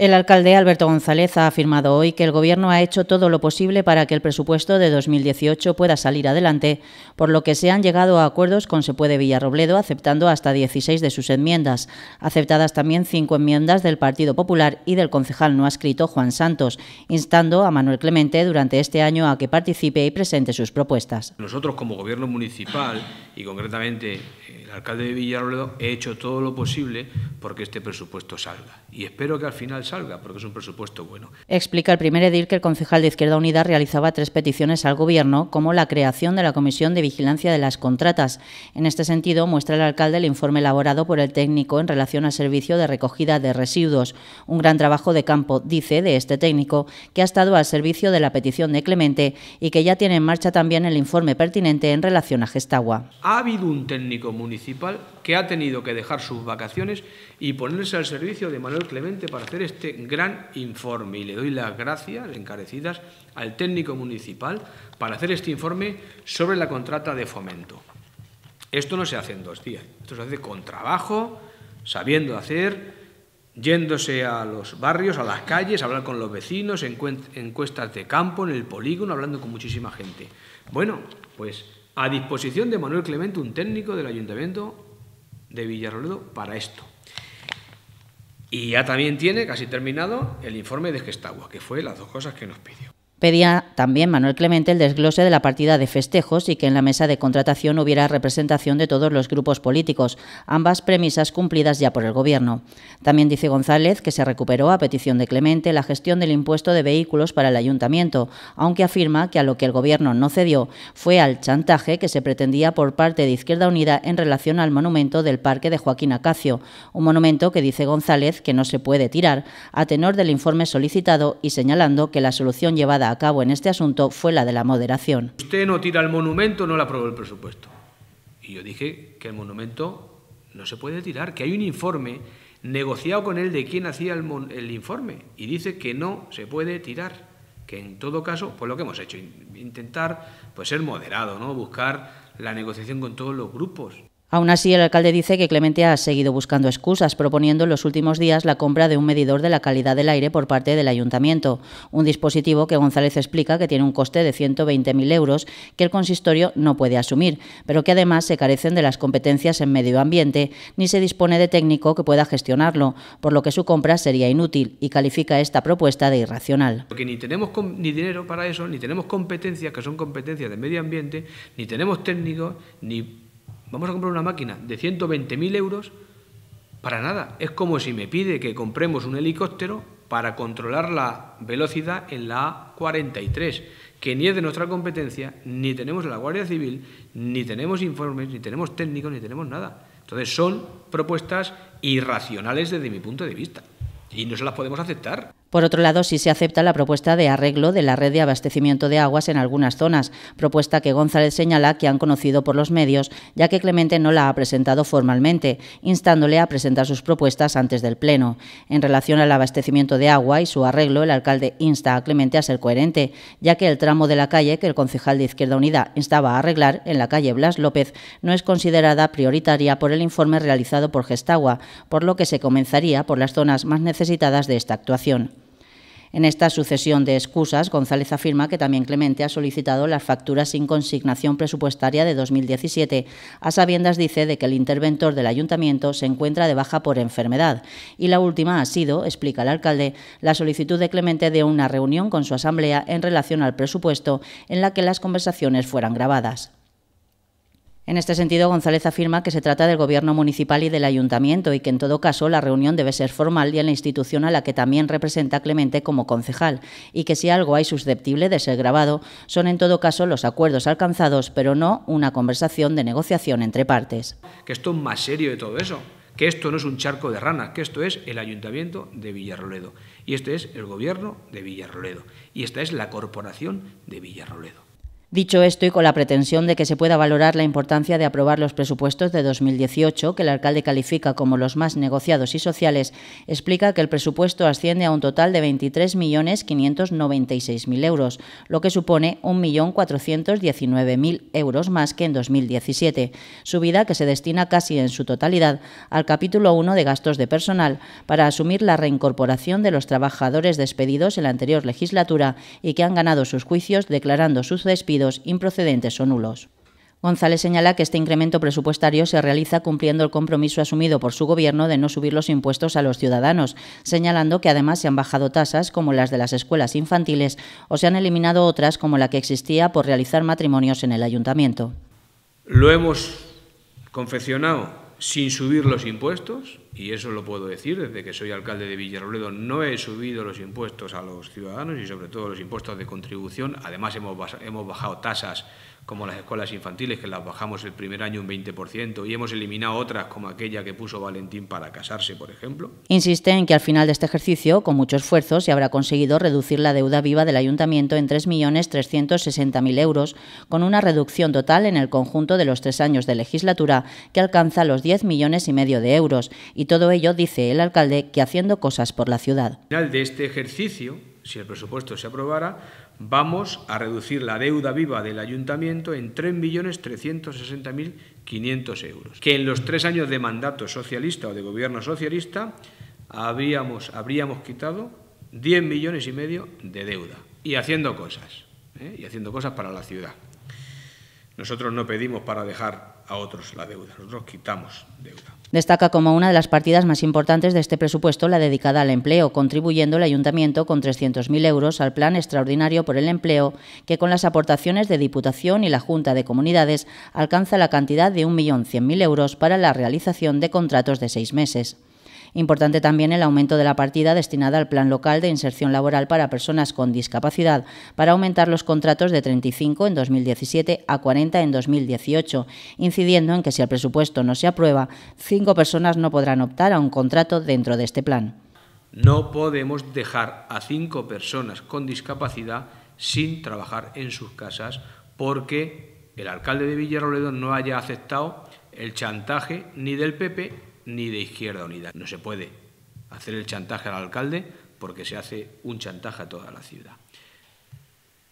El alcalde Alberto González ha afirmado hoy que el Gobierno ha hecho todo lo posible para que el presupuesto de 2018 pueda salir adelante, por lo que se han llegado a acuerdos con Se Puede Villarrobledo, aceptando hasta 16 de sus enmiendas, aceptadas también cinco enmiendas del Partido Popular y del concejal no adscrito Juan Santos, instando a Manuel Clemente durante este año a que participe y presente sus propuestas. Nosotros como Gobierno municipal y concretamente eh, el alcalde de Villarrobledo he hecho todo lo posible porque este presupuesto salga. Y espero que al final salga, porque es un presupuesto bueno. Explica el primer edil que el concejal de Izquierda Unida realizaba tres peticiones al Gobierno, como la creación de la Comisión de Vigilancia de las Contratas. En este sentido, muestra el alcalde el informe elaborado por el técnico en relación al servicio de recogida de residuos. Un gran trabajo de campo, dice, de este técnico, que ha estado al servicio de la petición de Clemente y que ya tiene en marcha también el informe pertinente en relación a Gestagua. Ha habido un técnico municipal que ha tenido que dejar sus vacaciones y ponerse al servicio de Manuel Clemente para hacer este gran informe. Y le doy las gracias encarecidas al técnico municipal para hacer este informe sobre la contrata de fomento. Esto no se hace en dos días, esto se hace con trabajo, sabiendo hacer, yéndose a los barrios, a las calles, a hablar con los vecinos, encuestas de campo, en el polígono, hablando con muchísima gente. Bueno, pues a disposición de Manuel Clemente, un técnico del Ayuntamiento de Villarroledo, para esto. Y ya también tiene, casi terminado, el informe de Gestagua, que fue las dos cosas que nos pidió. Pedía también Manuel Clemente el desglose de la partida de festejos y que en la mesa de contratación hubiera representación de todos los grupos políticos, ambas premisas cumplidas ya por el Gobierno. También dice González que se recuperó a petición de Clemente la gestión del impuesto de vehículos para el ayuntamiento, aunque afirma que a lo que el Gobierno no cedió fue al chantaje que se pretendía por parte de Izquierda Unida en relación al monumento del Parque de Joaquín Acacio, un monumento que dice González que no se puede tirar, a tenor del informe solicitado y señalando que la solución llevada cabo en este asunto fue la de la moderación. Usted no tira el monumento, no le aprobó el presupuesto. Y yo dije que el monumento no se puede tirar, que hay un informe negociado con él de quién hacía el, informe y dice que no se puede tirar que en todo caso, pues lo que hemos hecho, intentar pues ser moderado, ¿no? buscar la negociación con todos los grupos. Aún así, el alcalde dice que Clemente ha seguido buscando excusas, proponiendo en los últimos días la compra de un medidor de la calidad del aire por parte del ayuntamiento, un dispositivo que González explica que tiene un coste de 120.000 euros que el consistorio no puede asumir, pero que además se carecen de las competencias en medio ambiente, ni se dispone de técnico que pueda gestionarlo, por lo que su compra sería inútil y califica esta propuesta de irracional. Porque ni tenemos ni dinero para eso, ni tenemos competencias que son competencias de medio ambiente, ni tenemos técnicos, ni Vamos a comprar una máquina de 120.000 euros para nada. Es como si me pide que compremos un helicóptero para controlar la velocidad en la A43, que ni es de nuestra competencia, ni tenemos la Guardia Civil, ni tenemos informes, ni tenemos técnicos, ni tenemos nada. Entonces son propuestas irracionales desde mi punto de vista y no se las podemos aceptar. Por otro lado, sí se acepta la propuesta de arreglo de la red de abastecimiento de aguas en algunas zonas, propuesta que González señala que han conocido por los medios, ya que Clemente no la ha presentado formalmente, instándole a presentar sus propuestas antes del Pleno. En relación al abastecimiento de agua y su arreglo, el alcalde insta a Clemente a ser coherente, ya que el tramo de la calle que el concejal de Izquierda Unida instaba a arreglar, en la calle Blas López, no es considerada prioritaria por el informe realizado por Gestagua, por lo que se comenzaría por las zonas más necesitadas de esta actuación. En esta sucesión de excusas, González afirma que también Clemente ha solicitado las facturas sin consignación presupuestaria de 2017, a sabiendas, dice, de que el interventor del ayuntamiento se encuentra de baja por enfermedad. Y la última ha sido, explica el alcalde, la solicitud de Clemente de una reunión con su asamblea en relación al presupuesto en la que las conversaciones fueran grabadas. En este sentido, González afirma que se trata del Gobierno municipal y del Ayuntamiento y que, en todo caso, la reunión debe ser formal y en la institución a la que también representa Clemente como concejal y que si algo hay susceptible de ser grabado son, en todo caso, los acuerdos alcanzados, pero no una conversación de negociación entre partes. Que esto es más serio de todo eso, que esto no es un charco de ranas, que esto es el Ayuntamiento de Villarroledo y este es el Gobierno de Villarroledo y esta es la Corporación de Villarroledo. Dicho esto, y con la pretensión de que se pueda valorar la importancia de aprobar los presupuestos de 2018, que el alcalde califica como los más negociados y sociales, explica que el presupuesto asciende a un total de 23.596.000 euros, lo que supone 1.419.000 euros más que en 2017, subida que se destina casi en su totalidad al capítulo 1 de gastos de personal para asumir la reincorporación de los trabajadores despedidos en la anterior legislatura y que han ganado sus juicios declarando su despidos improcedentes o nulos. González señala que este incremento presupuestario se realiza cumpliendo el compromiso asumido por su gobierno de no subir los impuestos a los ciudadanos, señalando que además se han bajado tasas como las de las escuelas infantiles o se han eliminado otras como la que existía por realizar matrimonios en el ayuntamiento. Lo hemos confeccionado sin subir los impuestos, y eso lo puedo decir, desde que soy alcalde de Villarrobledo no he subido los impuestos a los ciudadanos y sobre todo los impuestos de contribución, además hemos, hemos bajado tasas como las escuelas infantiles, que las bajamos el primer año un 20%, y hemos eliminado otras, como aquella que puso Valentín para casarse, por ejemplo. Insiste en que al final de este ejercicio, con mucho esfuerzo, se habrá conseguido reducir la deuda viva del ayuntamiento en 3.360.000 euros, con una reducción total en el conjunto de los tres años de legislatura, que alcanza los 10 millones y medio de euros, y todo ello, dice el alcalde, que haciendo cosas por la ciudad. Al final de este ejercicio, si el presupuesto se aprobara, vamos a reducir la deuda viva del ayuntamiento en 3.360.500 euros, que en los tres años de mandato socialista o de gobierno socialista habríamos, habríamos quitado 10 millones y medio de deuda y haciendo cosas, ¿eh? y haciendo cosas para la ciudad. Nosotros no pedimos para dejar a otros la deuda, nosotros quitamos deuda. Destaca como una de las partidas más importantes de este presupuesto la dedicada al empleo, contribuyendo el Ayuntamiento con 300.000 euros al Plan Extraordinario por el Empleo, que con las aportaciones de Diputación y la Junta de Comunidades alcanza la cantidad de 1.100.000 euros para la realización de contratos de seis meses. Importante también el aumento de la partida destinada al Plan Local de Inserción Laboral para Personas con Discapacidad para aumentar los contratos de 35 en 2017 a 40 en 2018, incidiendo en que si el presupuesto no se aprueba, cinco personas no podrán optar a un contrato dentro de este plan. No podemos dejar a cinco personas con discapacidad sin trabajar en sus casas porque el alcalde de Villarroledo no haya aceptado el chantaje ni del PP ni de Izquierda Unida. No se puede hacer el chantaje al alcalde porque se hace un chantaje a toda la ciudad.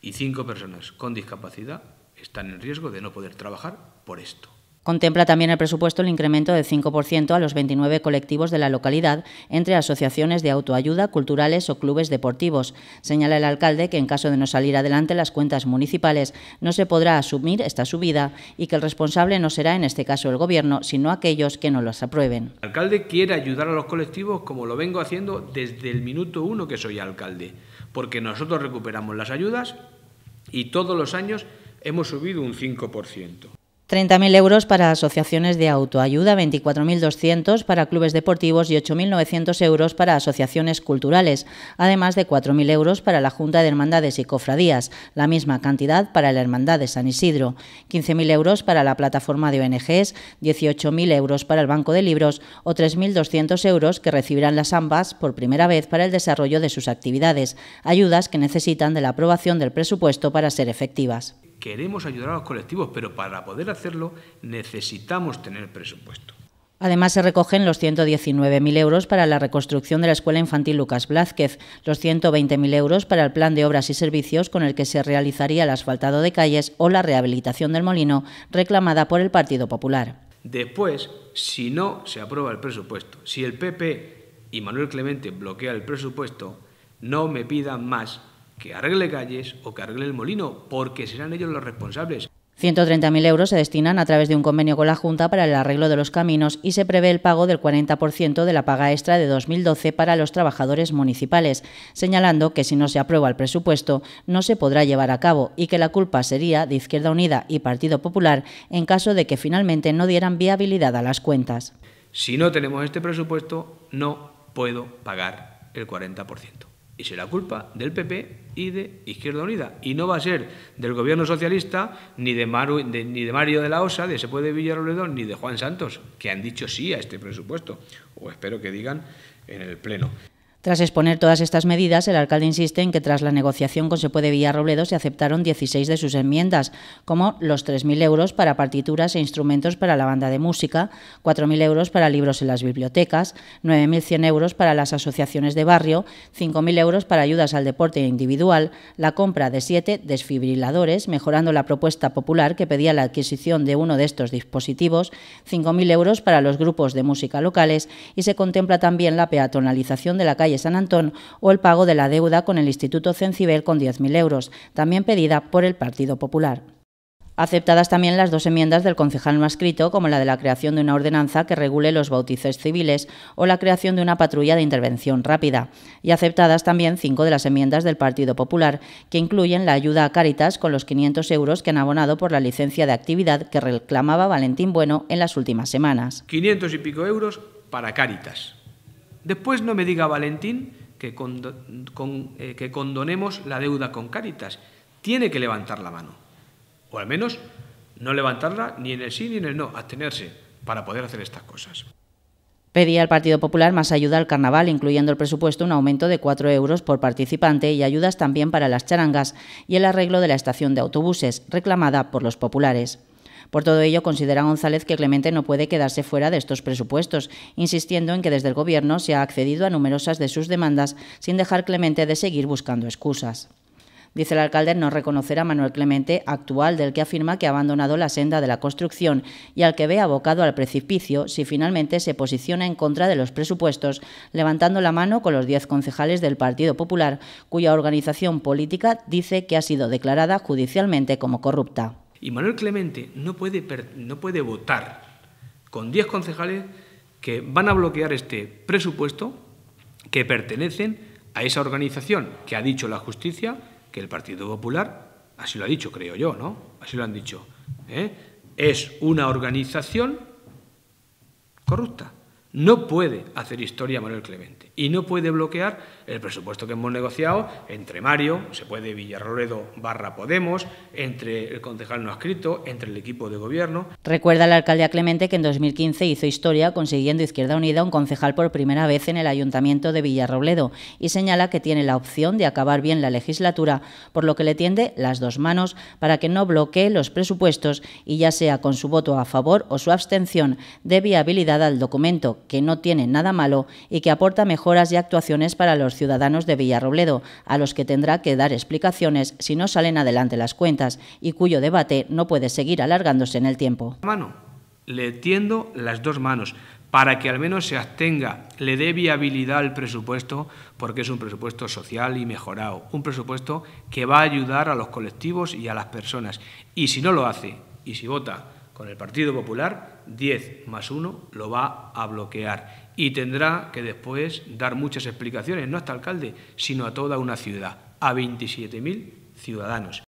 Y cinco personas con discapacidad están en riesgo de no poder trabajar por esto. Contempla también el presupuesto el incremento del 5% a los 29 colectivos de la localidad, entre asociaciones de autoayuda, culturales o clubes deportivos. Señala el alcalde que en caso de no salir adelante las cuentas municipales no se podrá asumir esta subida y que el responsable no será en este caso el Gobierno, sino aquellos que no las aprueben. El alcalde quiere ayudar a los colectivos como lo vengo haciendo desde el minuto uno que soy alcalde, porque nosotros recuperamos las ayudas y todos los años hemos subido un 5%. 30.000 euros para asociaciones de autoayuda, 24.200 para clubes deportivos y 8.900 euros para asociaciones culturales, además de 4.000 euros para la Junta de Hermandades y Cofradías, la misma cantidad para la Hermandad de San Isidro, 15.000 euros para la plataforma de ONGs, 18.000 euros para el Banco de Libros o 3.200 euros que recibirán las ambas por primera vez para el desarrollo de sus actividades, ayudas que necesitan de la aprobación del presupuesto para ser efectivas. Queremos ayudar a los colectivos, pero para poder hacerlo necesitamos tener presupuesto. Además, se recogen los 119.000 euros para la reconstrucción de la Escuela Infantil Lucas Blázquez, los 120.000 euros para el plan de obras y servicios con el que se realizaría el asfaltado de calles o la rehabilitación del molino, reclamada por el Partido Popular. Después, si no se aprueba el presupuesto, si el PP y Manuel Clemente bloquean el presupuesto, no me pidan más que arregle calles o que arregle el molino, porque serán ellos los responsables. 130.000 euros se destinan a través de un convenio con la Junta para el arreglo de los caminos y se prevé el pago del 40% de la paga extra de 2012 para los trabajadores municipales, señalando que si no se aprueba el presupuesto no se podrá llevar a cabo y que la culpa sería de Izquierda Unida y Partido Popular en caso de que finalmente no dieran viabilidad a las cuentas. Si no tenemos este presupuesto, no puedo pagar el 40% y será culpa del PP y de Izquierda Unida. Y no va a ser del gobierno socialista, ni de, ni de Mario de la Osa, de Se puede ni de Juan Santos, que han dicho sí a este presupuesto, o espero que digan en el Pleno. Tras exponer todas estas medidas, el alcalde insiste en que tras la negociación con Se Puede Villarrobledo se aceptaron 16 de sus enmiendas, como los 3.000 euros para partituras e instrumentos para la banda de música, 4.000 euros para libros en las bibliotecas, 9.100 euros para las asociaciones de barrio, 5.000 euros para ayudas al deporte individual, la compra de siete desfibriladores, mejorando la propuesta popular que pedía la adquisición de uno de estos dispositivos, 5.000 euros para los grupos de música locales y se contempla también la peatonalización de la calle San Antón o el pago de la deuda con el Instituto Cencibel con 10.000 euros, también pedida por el Partido Popular. Aceptadas también las dos enmiendas del concejal no escrito, como la de la creación de una ordenanza que regule los bautizos civiles o la creación de una patrulla de intervención rápida. Y aceptadas también cinco de las enmiendas del Partido Popular, que incluyen la ayuda a Cáritas con los 500 euros que han abonado por la licencia de actividad que reclamaba Valentín Bueno en las últimas semanas. 500 y pico euros para Cáritas. Después no me diga Valentín eh, que, condonemos la deuda con Cáritas. Tiene que levantar la mano. O al menos no levantarla ni en el sí ni en el no, abstenerse para poder hacer estas cosas. Pedía al Partido Popular más ayuda al carnaval, incluyendo el presupuesto un aumento de cuatro euros por participante y ayudas también para las charangas y el arreglo de la estación de autobuses, reclamada por los populares. Por todo ello, considera González que Clemente no puede quedarse fuera de estos presupuestos, insistiendo en que desde el Gobierno se ha accedido a numerosas de sus demandas sin dejar Clemente de seguir buscando excusas. Dice el alcalde no reconocer a Manuel Clemente, actual, del que afirma que ha abandonado la senda de la construcción y al que ve abocado al precipicio si finalmente se posiciona en contra de los presupuestos, levantando la mano con los diez concejales del Partido Popular, cuya organización política dice que ha sido declarada judicialmente como corrupta. Y Manuel Clemente no puede, no puede votar con 10 concejales que van a bloquear este presupuesto que pertenecen a esa organización que ha dicho la justicia que el Partido Popular, así lo ha dicho, creo yo, ¿no? Así lo han dicho. ¿eh? Es una organización corrupta. No puede hacer historia Manuel Clemente y no puede bloquear el presupuesto que hemos negociado entre Mario, se puede Villarroledo barra Podemos, entre el concejal no adscrito, entre el equipo de gobierno. Recuerda la alcaldía Clemente que en 2015 hizo historia consiguiendo Izquierda Unida un concejal por primera vez en el ayuntamiento de Villarrobledo y señala que tiene la opción de acabar bien la legislatura, por lo que le tiende las dos manos para que no bloquee los presupuestos y ya sea con su voto a favor o su abstención de viabilidad al documento que no tiene nada malo y que aporta mejoras y actuaciones para los ciudadanos de Villarrobledo, a los que tendrá que dar explicaciones si no salen adelante las cuentas y cuyo debate no puede seguir alargándose en el tiempo. Mano, le tiendo las dos manos para que al menos se abstenga, le dé viabilidad al presupuesto, porque es un presupuesto social y mejorado, un presupuesto que va a ayudar a los colectivos y a las personas. Y si no lo hace, y si vota con el Partido Popular, 10 más 1 lo va a bloquear y tendrá que después dar muchas explicaciones, no hasta este alcalde, sino a toda una ciudad, a 27.000 ciudadanos.